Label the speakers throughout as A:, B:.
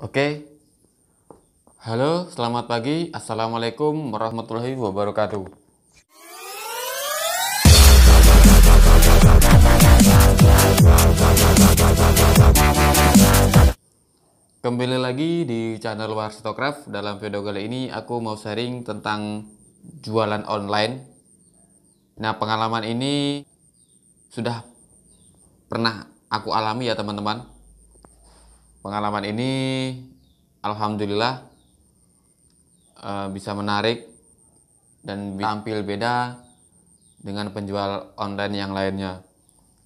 A: Oke. Halo, selamat pagi. Assalamualaikum warahmatullahi wabarakatuh. Kembali lagi di channel Warstocraft Dalam video kali ini aku mau sharing tentang jualan online. Nah, pengalaman ini sudah pernah aku alami ya, teman-teman pengalaman ini alhamdulillah eh, bisa menarik dan tampil beda dengan penjual online yang lainnya.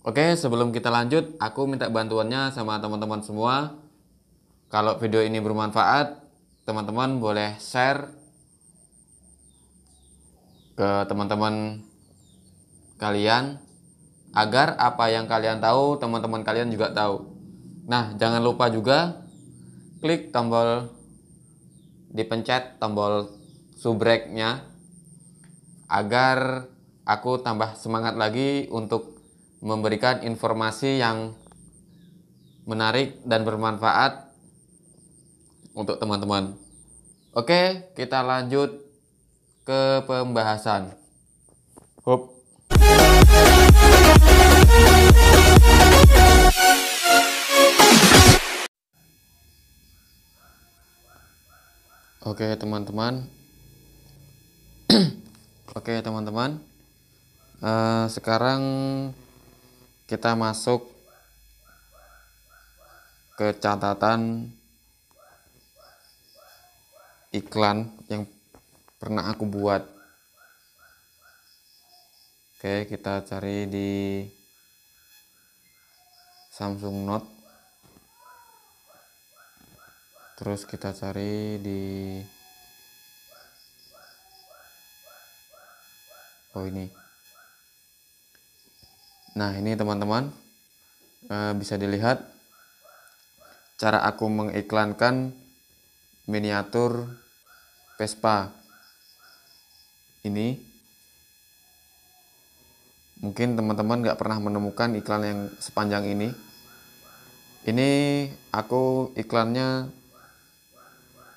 A: Oke, sebelum kita lanjut, aku minta bantuannya sama teman-teman semua. Kalau video ini bermanfaat, teman-teman boleh share ke teman-teman kalian agar apa yang kalian tahu, teman-teman kalian juga tahu. Nah, jangan lupa juga klik tombol dipencet tombol subreknya agar aku tambah semangat lagi untuk memberikan informasi yang menarik dan bermanfaat untuk teman-teman. Oke, kita lanjut ke pembahasan. Hop. Oke teman-teman Oke teman-teman uh, Sekarang kita masuk ke catatan iklan yang pernah aku buat Oke kita cari di Samsung Note terus kita cari di oh ini nah ini teman-teman eh, bisa dilihat cara aku mengiklankan miniatur Vespa ini mungkin teman-teman nggak pernah menemukan iklan yang sepanjang ini ini aku iklannya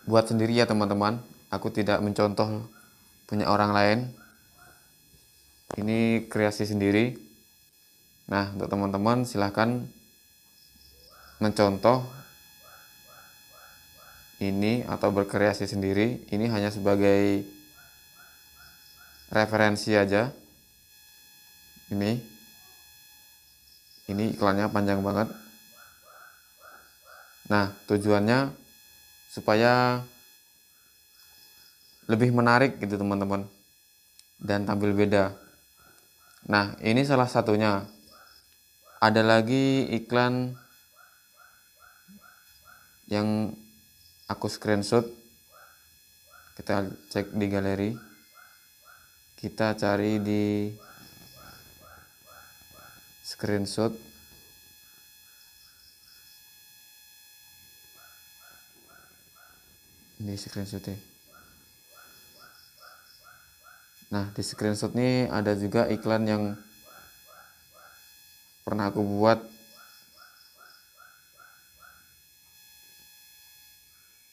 A: buat sendiri ya teman-teman aku tidak mencontoh punya orang lain ini kreasi sendiri nah untuk teman-teman silahkan mencontoh ini atau berkreasi sendiri ini hanya sebagai referensi aja ini ini iklannya panjang banget nah tujuannya supaya lebih menarik gitu teman-teman dan tampil beda. Nah, ini salah satunya. Ada lagi iklan yang aku screenshot. Kita cek di galeri. Kita cari di screenshot screenshot screenshotnya nah di screenshot ini ada juga iklan yang pernah aku buat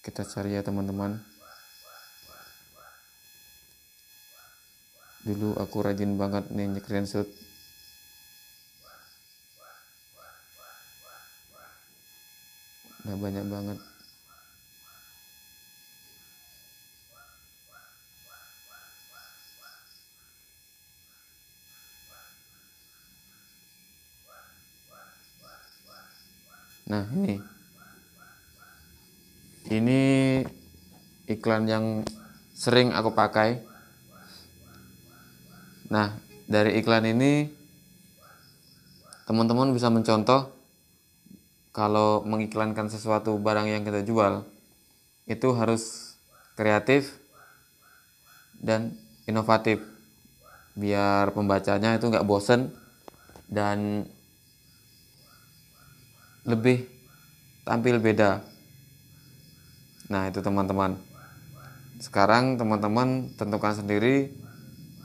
A: kita cari ya teman-teman dulu aku rajin banget nih screenshot nah banyak banget Nah, ini. Ini iklan yang sering aku pakai. Nah, dari iklan ini teman-teman bisa mencontoh kalau mengiklankan sesuatu barang yang kita jual itu harus kreatif dan inovatif biar pembacanya itu nggak bosen dan lebih tampil beda. Nah, itu teman-teman. Sekarang teman-teman tentukan sendiri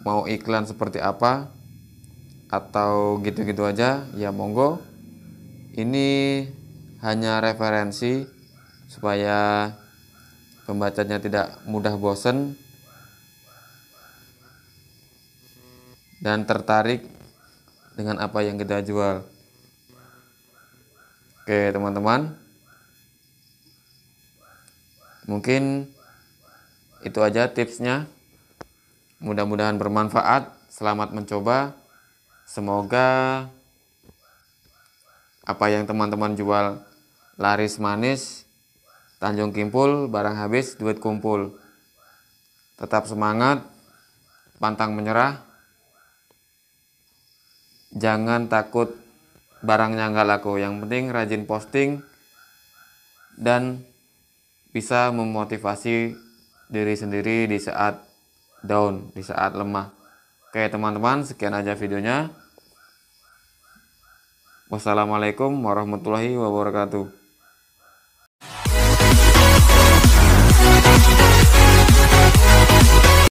A: mau iklan seperti apa atau gitu-gitu aja, ya monggo. Ini hanya referensi supaya pembacanya tidak mudah bosen dan tertarik dengan apa yang kita jual. Oke teman-teman, mungkin itu aja tipsnya. Mudah-mudahan bermanfaat. Selamat mencoba. Semoga apa yang teman-teman jual laris manis. Tanjung Kimpul, barang habis, duit kumpul. Tetap semangat, pantang menyerah. Jangan takut barangnya nggak laku yang penting rajin posting dan bisa memotivasi diri sendiri di saat down di saat lemah oke teman-teman sekian aja videonya wassalamualaikum warahmatullahi wabarakatuh